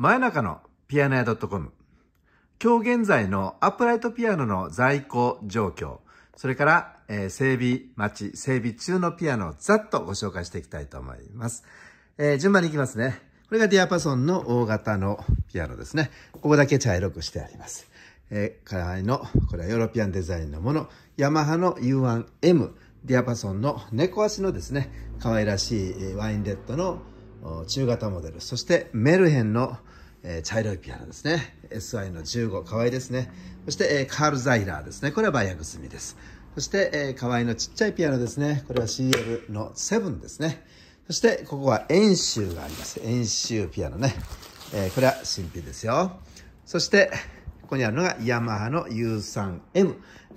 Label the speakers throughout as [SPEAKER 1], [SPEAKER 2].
[SPEAKER 1] 真夜中のピアノ屋 .com 今日現在のアップライトピアノの在庫状況それから、えー、整備待ち整備中のピアノをざっとご紹介していきたいと思います、えー、順番にいきますねこれがディアパソンの大型のピアノですねここだけ茶色くしてありますえー、からのこれはヨーロピアンデザインのものヤマハの U1M ディアパソンの猫足のですね可愛らしいワインレッドの中型モデルそしてメルヘンの、えー、茶色いピアノですね SI の15可愛いですねそして、えー、カール・ザイラーですねこれはバイアグ済みですそして、えー、可愛いのちっちゃいピアノですねこれは CL の7ですねそしてここは演習があります演習ピアノね、えー、これは新品ですよそしてここにあるのがヤマハの U3M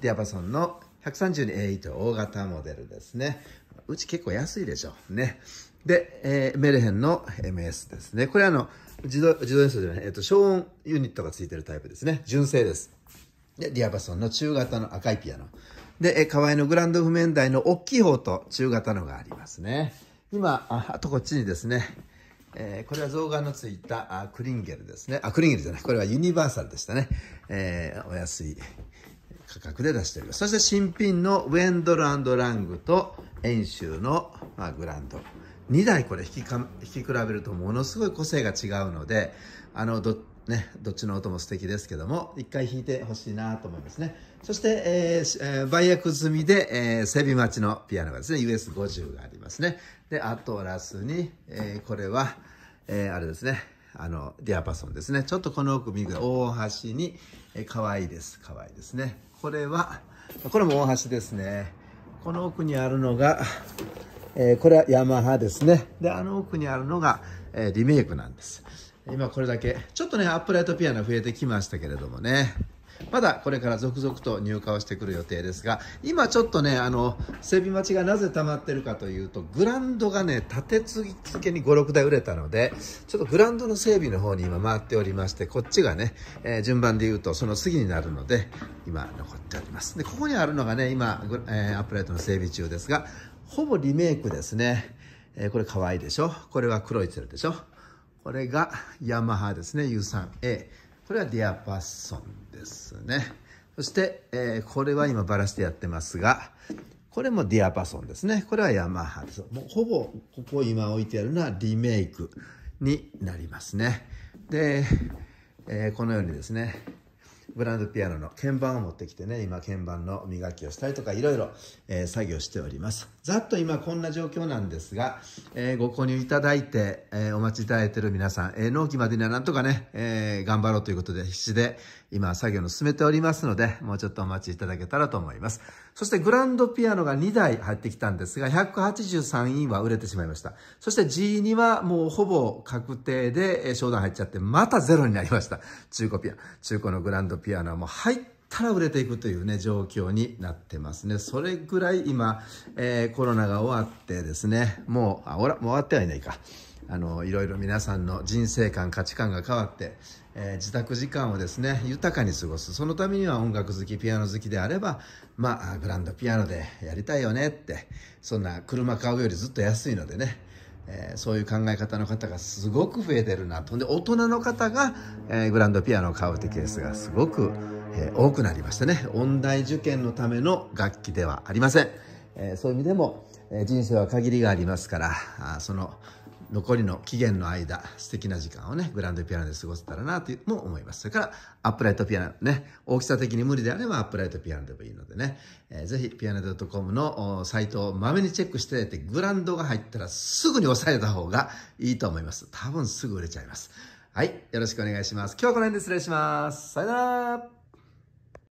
[SPEAKER 1] ディアパソンの 132A と大型モデルですねうち結構安いでしょうねで、えー、メルヘンの MS ですね。これあの、自動、自動演奏じゃない、えっ、ー、と、消音ユニットがついてるタイプですね。純正です。で、ディアバソンの中型の赤いピアノ。で、え河合のグランド譜面台の大きい方と中型のがありますね。今、ああとこっちにですね、えー、これは象眼のついたあクリンゲルですね。あ、クリンゲルじゃない。これはユニバーサルでしたね。えー、お安い価格で出しております。そして新品のウェンドルラングと遠州の、まあ、グランド。2台これ引きか引き比べるとものすごい個性が違うのであのど,、ね、どっちの音も素敵ですけども1回弾いてほしいなと思いますねそして、えー、売約済みで、えー、セビ待ちのピアノがですね US50 がありますねでアトラスに、えー、これは、えー、あれですねあのディアパソンですねちょっとこの奥見る大橋に、えー、かわいいですかわいいですねこれはこれも大橋ですねこの奥にあるのがえー、これはヤマハですね。で、あの奥にあるのが、えー、リメイクなんです。今これだけ、ちょっとね、アップライトピアノ増えてきましたけれどもね。まだこれから続々と入荷をしてくる予定ですが、今ちょっとね、あの、整備待ちがなぜ溜まってるかというと、グランドがね、立て続けに5、6台売れたので、ちょっとグランドの整備の方に今回っておりまして、こっちがね、えー、順番で言うとその次になるので、今残っております。で、ここにあるのがね、今、えー、アップライトの整備中ですが、ほぼリメイクですね。えー、これ可愛いでしょこれは黒いツェルでしょこれがヤマハですね。U3A。これはディアパッソンですね。そして、えー、これは今バラしてやってますが、これもディアパソンですね。これはヤマハです。もうほぼここ今置いてあるのはリメイクになりますね。で、えー、このようにですね、グランドピアノの鍵盤を持ってきてね、今鍵盤の磨きをしたりとかいろいろ、えー、作業しております。ざっと今こんな状況なんですが、えー、ご購入いただいて、えー、お待ちいただいている皆さん、え納期までにはなんとかね、え頑張ろうということで必死で今作業の進めておりますので、もうちょっとお待ちいただけたらと思います。そしてグランドピアノが2台入ってきたんですが、183位は売れてしまいました。そして G2 はもうほぼ確定で商談入っちゃって、またゼロになりました。中古ピア、中古のグランドピアノもう入ったら売れていくというね、状況になってますね。それぐらい今、えー、コロナが終わってですね、もう、あ、ら、もう終わってはいないか。あの、いろいろ皆さんの人生観、価値観が変わって、えー、自宅時間をですね、豊かに過ごす。そのためには音楽好き、ピアノ好きであれば、まあ、グランドピアノでやりたいよねって、そんな車買うよりずっと安いのでね、えー、そういう考え方の方がすごく増えてるなと。で、大人の方が、えー、グランドピアノを買うってケースがすごく、えー、多くなりましたね。音大受験のための楽器ではありません。えそういう意味でも、え人生は限りがありますから、あその残りの期限の間、素敵な時間をね、グランドピアノで過ごせたらなとも思います。それから、アップライトピアノね、大きさ的に無理であればアップライトピアノでもいいのでね、えー、ぜひ、ピアノ .com のサイトをまめにチェックしていただいて、グランドが入ったらすぐに押さえた方がいいと思います。多分すぐ売れちゃいます。はい、よろしくお願いします。今日はこの辺で失礼します。さよなら